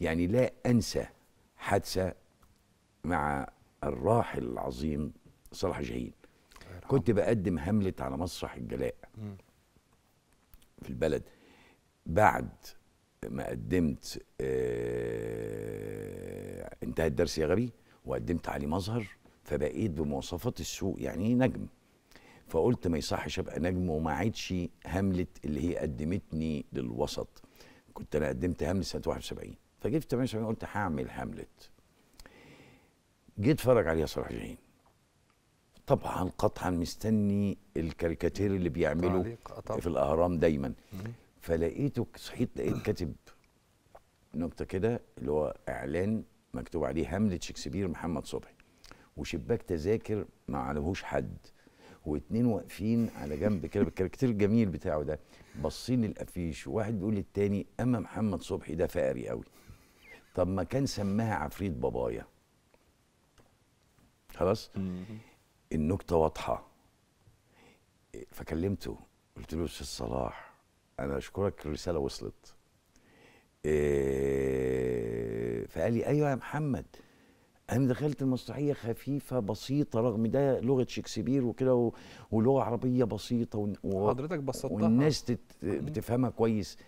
يعني لا أنسى حادثة مع الراحل العظيم صلاح جاهين كنت بقدم هملت على مسرح الجلاء في البلد بعد ما قدمت آه انتهى الدرس يا غبي وقدمت علي مظهر فبقيت بمواصفات السوق يعني نجم فقلت ما يصحش ابقى نجم وما عادش هملت اللي هي قدمتني للوسط كنت انا قدمت هاملت سنه 71 فجيت في 78 قلت هعمل هاملت جيت اتفرج عليها صلاح جاهين طبعا قطعا مستني الكاريكاتير اللي بيعمله آه، في الاهرام دايما فلقيته صحيت لقيت كاتب نكته كده اللي هو اعلان مكتوب عليه هاملت شكسبير محمد صبحي وشباك تذاكر ما عليهوش حد واتنين واقفين على جنب كده بالكاركتير الجميل بتاعه ده باصين الافيش وواحد بيقول للتاني اما محمد صبحي ده فقري قوي طب ما كان سماها عفريت بابايا خلاص النكته واضحه فكلمته قلت له استاذ صلاح انا اشكرك الرساله وصلت إيه فقال لي ايوه يا محمد انا دخلت المسرحيه خفيفه بسيطه رغم ده لغه شكسبير وكده ولغه عربيه بسيطه و... حضرتك بسطتها والناس تت... بتفهمها كويس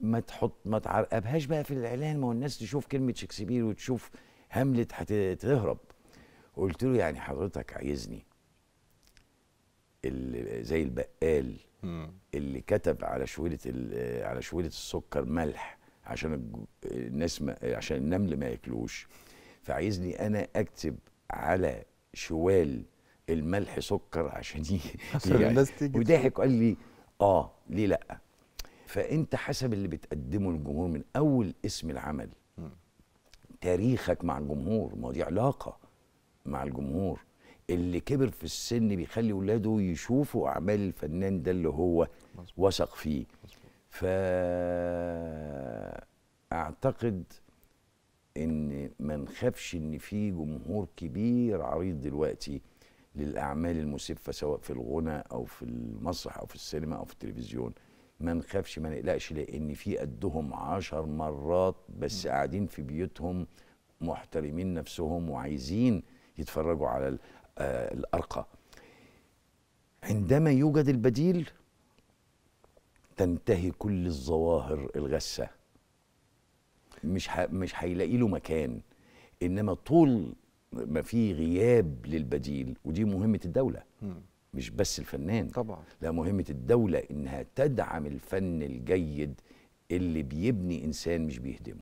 ما تحط ما تعرقبهاش بقى في الاعلان ما هو الناس تشوف كلمه شكسبير وتشوف هاملت هتهرب قلت له يعني حضرتك عايزني اللي زي البقال اللي كتب على شويلة على شويلة السكر ملح عشان الناس ما عشان النمل ما ياكلوش فعايزني انا اكتب على شوال الملح سكر عشان عشان الناس تيجي وضحك وقال لي اه ليه لا فانت حسب اللي بتقدمه للجمهور من اول اسم العمل تاريخك مع الجمهور ما دي علاقه مع الجمهور اللي كبر في السن بيخلي ولاده يشوفوا اعمال الفنان ده اللي هو وثق فيه فاعتقد ان ما نخافش ان في جمهور كبير عريض دلوقتي للاعمال المسفه سواء في الغنى او في المسرح او في السينما او في التلفزيون ما نخافش ما نقلقش لان في قدهم عشر مرات بس قاعدين في بيوتهم محترمين نفسهم وعايزين يتفرجوا على آه، الارقى عندما يوجد البديل تنتهي كل الظواهر الغسه مش ح... مش هيلاقي له مكان انما طول ما في غياب للبديل ودي مهمه الدوله م. مش بس الفنان طبعا لا مهمه الدوله انها تدعم الفن الجيد اللي بيبني انسان مش بيهدمه